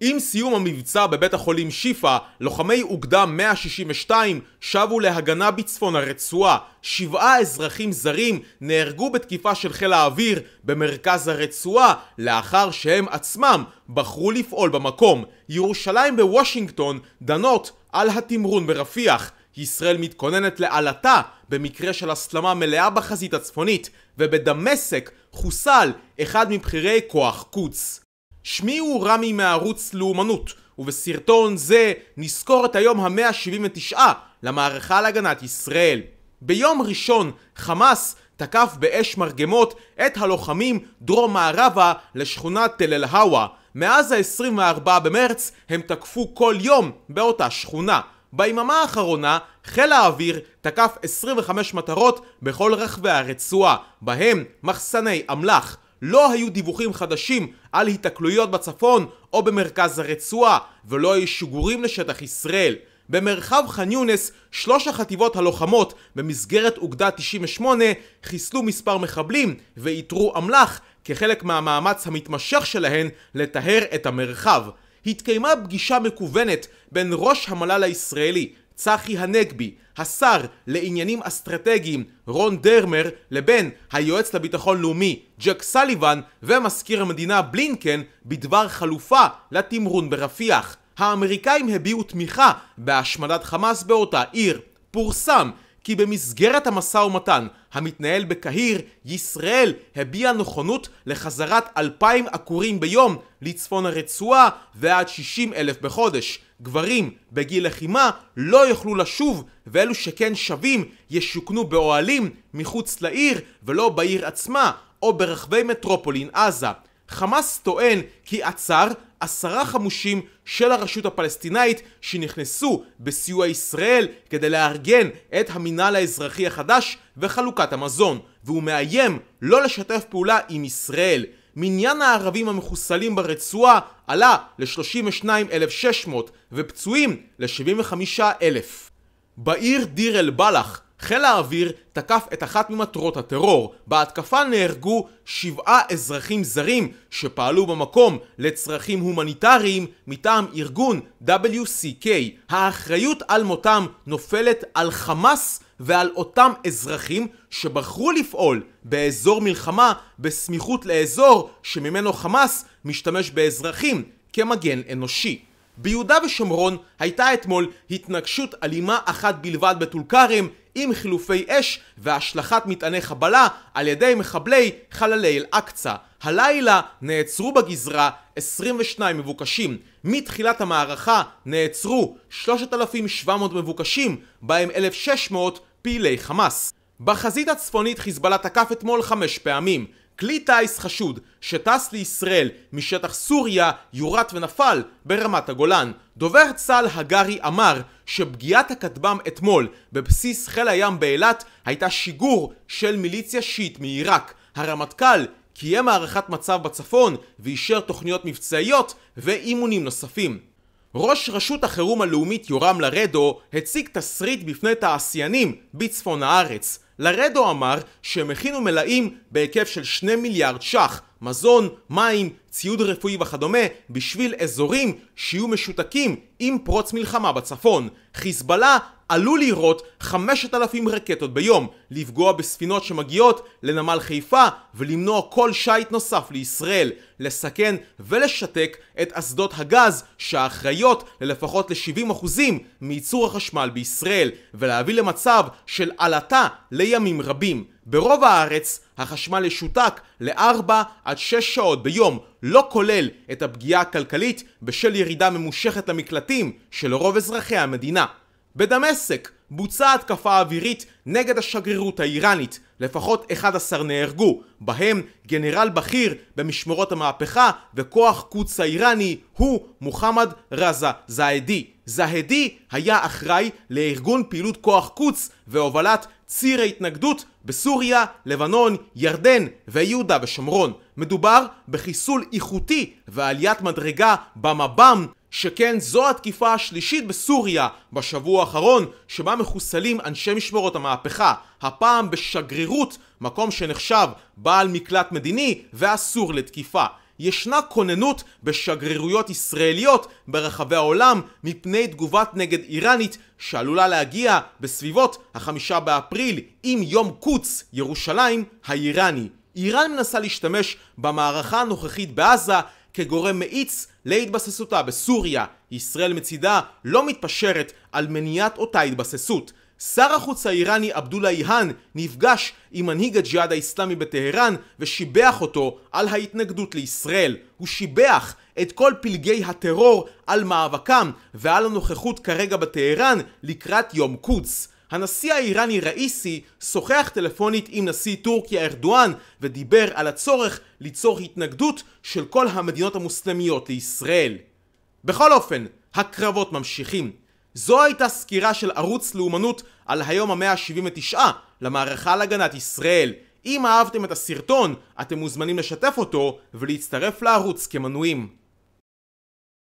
עם סיום המבצע בבית החולים שיפא, לוחמי אוגדה 162 שבו להגנה בצפון הרצועה. שבעה אזרחים זרים נהרגו בתקיפה של חיל האוויר במרכז הרצועה, לאחר שהם עצמם בחרו לפעול במקום. ירושלים ווושינגטון דנות על התמרון ברפיח. ישראל מתכוננת לעלתה במקרה של הסלמה מלאה בחזית הצפונית, ובדמשק חוסל אחד מבכירי כוח קוץ. שמי הוא רמי מערוץ לאומנות, ובסרטון זה נזכור את היום ה-179 למערכה להגנת ישראל. ביום ראשון חמאס תקף באש מרגמות את הלוחמים דרום מערבה לשכונת תל אל-הווא. מאז ה-24 במרץ הם תקפו כל יום באותה שכונה. ביממה האחרונה חיל האוויר תקף 25 מטרות בכל רחבי הרצועה, בהם מחסני אמל"ח, לא היו דיווחים חדשים על התקלויות בצפון או במרכז הרצועה, ולא היו שיגורים לשטח ישראל. במרחב ח'אן יונס, שלוש החטיבות הלוחמות במסגרת אוגדה 98 חיסלו מספר מחבלים ואיתרו אמל"ח כחלק מהמאמץ המתמשך שלהן לטהר את המרחב. התקיימה פגישה מקוונת בין ראש המל"ל הישראלי צחי הנגבי, השר לעניינים אסטרטגיים רון דרמר, לבין היועץ לביטחון לאומי ג'ק סליבן ומזכיר המדינה בלינקן בדבר חלופה לתמרון ברפיח. האמריקאים הביעו תמיכה בהשמדת חמאס באותה עיר. פורסם כי במסגרת המשא ומתן המתנהל בקהיר, ישראל הביעה נכונות לחזרת 2,000 עקורים ביום לצפון הרצועה ועד 60 אלף בחודש. גברים בגיל לחימה לא יוכלו לשוב, ואלו שכן שבים ישוכנו באוהלים מחוץ לעיר ולא בעיר עצמה, או ברחבי מטרופולין עזה. חמאס טוען כי עצר עשרה חמושים של הרשות הפלסטינאית שנכנסו בסיוע ישראל כדי לארגן את המינהל האזרחי החדש וחלוקת המזון, והוא מאיים לא לשתף פעולה עם ישראל. מניין הערבים המחוסלים ברצועה עלה ל-32,600 ופצועים ל-75,000. בעיר דיר אל-בלח חיל האוויר תקף את אחת ממטרות הטרור. בהתקפה נהרגו שבעה אזרחים זרים שפעלו במקום לצרכים הומניטריים מטעם ארגון WCK. האחריות על מותם נופלת על חמאס ועל אותם אזרחים שבחרו לפעול באזור מלחמה בסמיכות לאזור שממנו חמאס משתמש באזרחים כמגן אנושי. ביהודה ושומרון הייתה אתמול התנגשות אלימה אחת בלבד בטול כרם עם חילופי אש והשלכת מטעני חבלה על ידי מחבלי חללי אל-אקצא. הלילה נעצרו בגזרה 22 מבוקשים. מתחילת המערכה נעצרו 3,700 מבוקשים, בהם 1,600 פעילי חמאס. בחזית הצפונית חיזבאללה תקף אתמול חמש פעמים. כלי טיס חשוד שטס לישראל משטח סוריה יורט ונפל ברמת הגולן. דובר צה"ל הגרי אמר שפגיעת הכטב"ם אתמול בבסיס חיל הים באילת הייתה שיגור של מיליציה שיעית מעיראק. הרמטכ"ל קיים הערכת מצב בצפון ואישר תוכניות מבצעיות ואימונים נוספים. ראש רשות החירום הלאומית יורם לרדו הציג תסריט בפני תעשיינים בצפון הארץ. לרדו אמר שהם הכינו מלאים בהיקף של 2 מיליארד ש"ח, מזון, מים, ציוד רפואי וכדומה, בשביל אזורים שיהיו משותקים עם פרוץ מלחמה בצפון. חיזבאללה עלו לירות 5,000 רקטות ביום, לפגוע בספינות שמגיעות לנמל חיפה ולמנוע כל שיט נוסף לישראל, לסכן ולשתק את אסדות הגז שאחראיות ללפחות ל-70% מייצור החשמל בישראל, ולהביא למצב של עלטה לימים רבים. ברוב הארץ החשמל ישותק ל-4 עד 6 שעות ביום, לא כולל את הפגיעה הכלכלית בשל ירידה ממושכת למקלטים של רוב אזרחי המדינה. בדמשק בוצעה התקפה אווירית נגד השגרירות האיראנית, לפחות 11 נהרגו, בהם גנרל בכיר במשמרות המהפכה וכוח קודס האיראני הוא מוחמד רזה זאהדי. זאהדי היה אחראי לארגון פעילות כוח קודס והובלת ציר ההתנגדות בסוריה, לבנון, ירדן ויהודה ושומרון. מדובר בחיסול איכותי ועליית מדרגה במב"ם שכן זו התקיפה השלישית בסוריה בשבוע האחרון, שבה מחוסלים אנשי משמרות המהפכה, הפעם בשגרירות, מקום שנחשב בעל מקלט מדיני ואסור לתקיפה. ישנה כוננות בשגרירויות ישראליות ברחבי העולם מפני תגובת נגד איראנית שעלולה להגיע בסביבות החמישה באפריל עם יום קוץ, ירושלים, האיראני. איראן מנסה להשתמש במערכה הנוכחית בעזה כגורם מאיץ להתבססותה בסוריה, ישראל מצידה לא מתפשרת על מניעת אותה התבססות. שר החוץ האיראני עבדולה איהאן נפגש עם מנהיג הג'יהאד האיסלאמי בטהרן ושיבח אותו על ההתנגדות לישראל. הוא שיבח את כל פלגי הטרור על מאבקם ועל הנוכחות כרגע בטהרן לקראת יום קודס. הנשיא האיראני ראיסי שוחח טלפונית עם נשיא טורקיה ארדואן ודיבר על הצורך ליצור התנגדות של כל המדינות המוסלמיות לישראל. בכל אופן, הקרבות ממשיכים. זו הייתה סקירה של ערוץ לאומנות על היום המאה ה-79 למערכה להגנת ישראל. אם אהבתם את הסרטון, אתם מוזמנים לשתף אותו ולהצטרף לערוץ כמנויים.